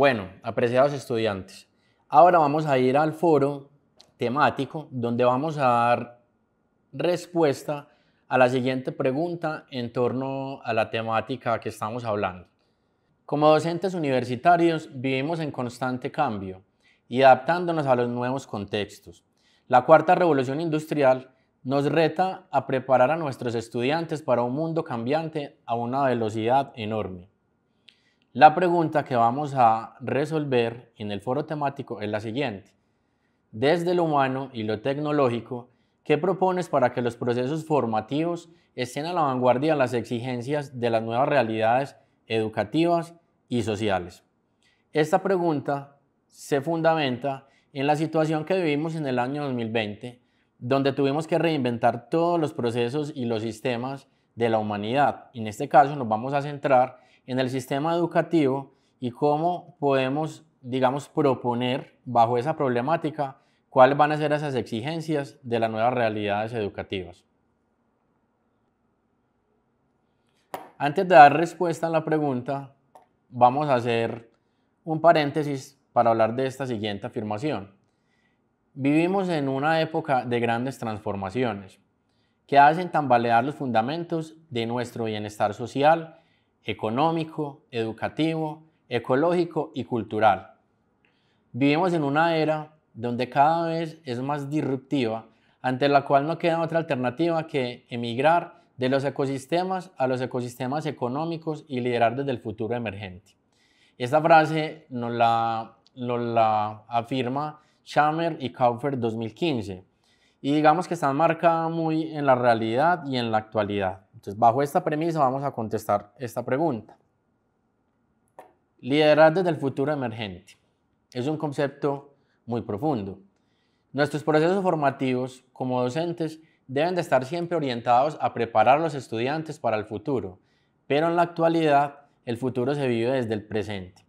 Bueno, apreciados estudiantes, ahora vamos a ir al foro temático donde vamos a dar respuesta a la siguiente pregunta en torno a la temática que estamos hablando. Como docentes universitarios vivimos en constante cambio y adaptándonos a los nuevos contextos. La cuarta revolución industrial nos reta a preparar a nuestros estudiantes para un mundo cambiante a una velocidad enorme. La pregunta que vamos a resolver en el foro temático es la siguiente. Desde lo humano y lo tecnológico, ¿qué propones para que los procesos formativos estén a la vanguardia de las exigencias de las nuevas realidades educativas y sociales? Esta pregunta se fundamenta en la situación que vivimos en el año 2020, donde tuvimos que reinventar todos los procesos y los sistemas de la humanidad. En este caso nos vamos a centrar en el sistema educativo y cómo podemos, digamos, proponer bajo esa problemática cuáles van a ser esas exigencias de las nuevas realidades educativas. Antes de dar respuesta a la pregunta, vamos a hacer un paréntesis para hablar de esta siguiente afirmación. Vivimos en una época de grandes transformaciones que hacen tambalear los fundamentos de nuestro bienestar social económico, educativo, ecológico y cultural. Vivimos en una era donde cada vez es más disruptiva, ante la cual no queda otra alternativa que emigrar de los ecosistemas a los ecosistemas económicos y liderar desde el futuro emergente. Esta frase nos la, afirma Schammer y Kaufer 2015 y digamos que está marcada muy en la realidad y en la actualidad. Entonces, bajo esta premisa vamos a contestar esta pregunta. Liderar desde el futuro emergente. Es un concepto muy profundo. Nuestros procesos formativos como docentes deben de estar siempre orientados a preparar a los estudiantes para el futuro, pero en la actualidad el futuro se vive desde el presente.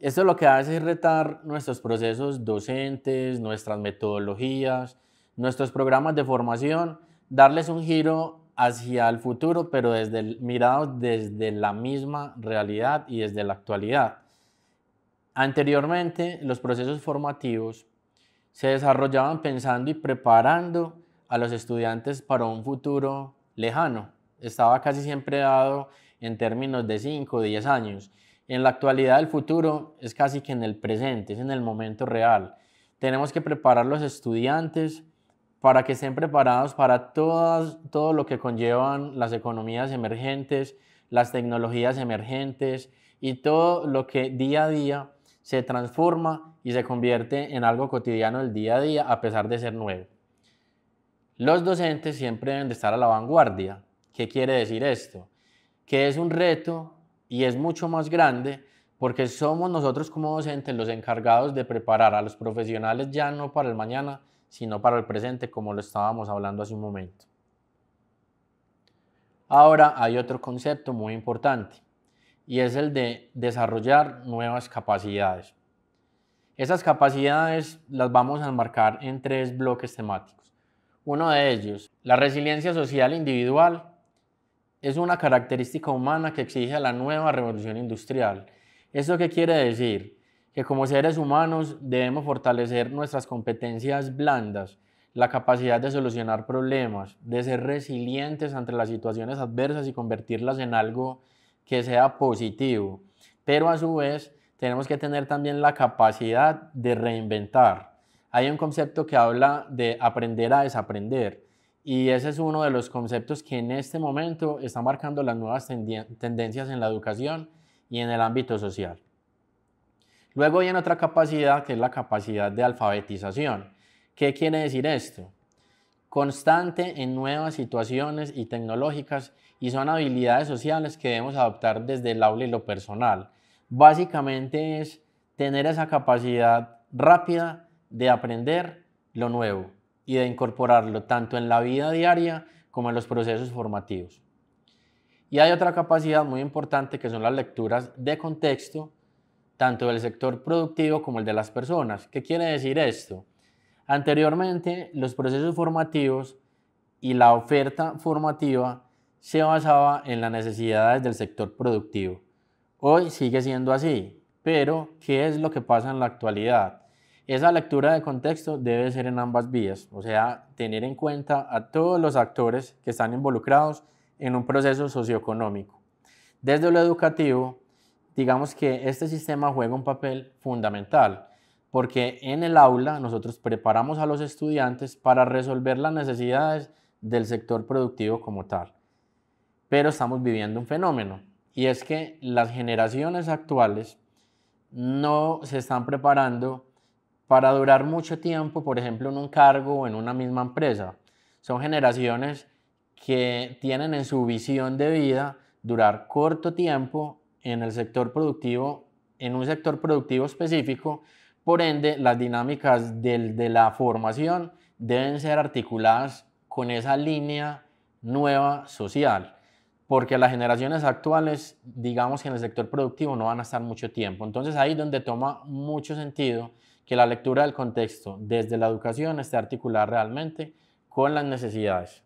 Esto lo que hace es retar nuestros procesos docentes, nuestras metodologías, nuestros programas de formación, darles un giro hacia el futuro, pero desde mirados desde la misma realidad y desde la actualidad. Anteriormente, los procesos formativos se desarrollaban pensando y preparando a los estudiantes para un futuro lejano. Estaba casi siempre dado en términos de 5 o 10 años. En la actualidad el futuro es casi que en el presente, es en el momento real. Tenemos que preparar a los estudiantes para que estén preparados para todo lo que conllevan las economías emergentes, las tecnologías emergentes y todo lo que día a día se transforma y se convierte en algo cotidiano el día a día a pesar de ser nuevo. Los docentes siempre deben de estar a la vanguardia. ¿Qué quiere decir esto? Que es un reto y es mucho más grande porque somos nosotros como docentes los encargados de preparar a los profesionales ya no para el mañana, sino para el presente, como lo estábamos hablando hace un momento. Ahora hay otro concepto muy importante y es el de desarrollar nuevas capacidades. Esas capacidades las vamos a enmarcar en tres bloques temáticos. Uno de ellos, la resiliencia social individual, es una característica humana que exige la nueva revolución industrial. ¿Eso qué quiere decir? que como seres humanos debemos fortalecer nuestras competencias blandas, la capacidad de solucionar problemas, de ser resilientes ante las situaciones adversas y convertirlas en algo que sea positivo. Pero a su vez tenemos que tener también la capacidad de reinventar. Hay un concepto que habla de aprender a desaprender y ese es uno de los conceptos que en este momento está marcando las nuevas tendencias en la educación y en el ámbito social. Luego viene otra capacidad que es la capacidad de alfabetización. ¿Qué quiere decir esto? Constante en nuevas situaciones y tecnológicas y son habilidades sociales que debemos adoptar desde el aula y lo personal. Básicamente es tener esa capacidad rápida de aprender lo nuevo y de incorporarlo tanto en la vida diaria como en los procesos formativos. Y hay otra capacidad muy importante que son las lecturas de contexto, tanto del sector productivo como el de las personas. ¿Qué quiere decir esto? Anteriormente, los procesos formativos y la oferta formativa se basaba en las necesidades del sector productivo. Hoy sigue siendo así, pero ¿qué es lo que pasa en la actualidad? Esa lectura de contexto debe ser en ambas vías, o sea, tener en cuenta a todos los actores que están involucrados en un proceso socioeconómico. Desde lo educativo, digamos que este sistema juega un papel fundamental, porque en el aula nosotros preparamos a los estudiantes para resolver las necesidades del sector productivo como tal. Pero estamos viviendo un fenómeno, y es que las generaciones actuales no se están preparando para durar mucho tiempo, por ejemplo, en un cargo o en una misma empresa. Son generaciones que tienen en su visión de vida durar corto tiempo en el sector productivo, en un sector productivo específico, por ende las dinámicas de la formación deben ser articuladas con esa línea nueva social, porque las generaciones actuales, digamos que en el sector productivo no van a estar mucho tiempo. Entonces ahí donde toma mucho sentido que la lectura del contexto desde la educación esté articulada realmente con las necesidades.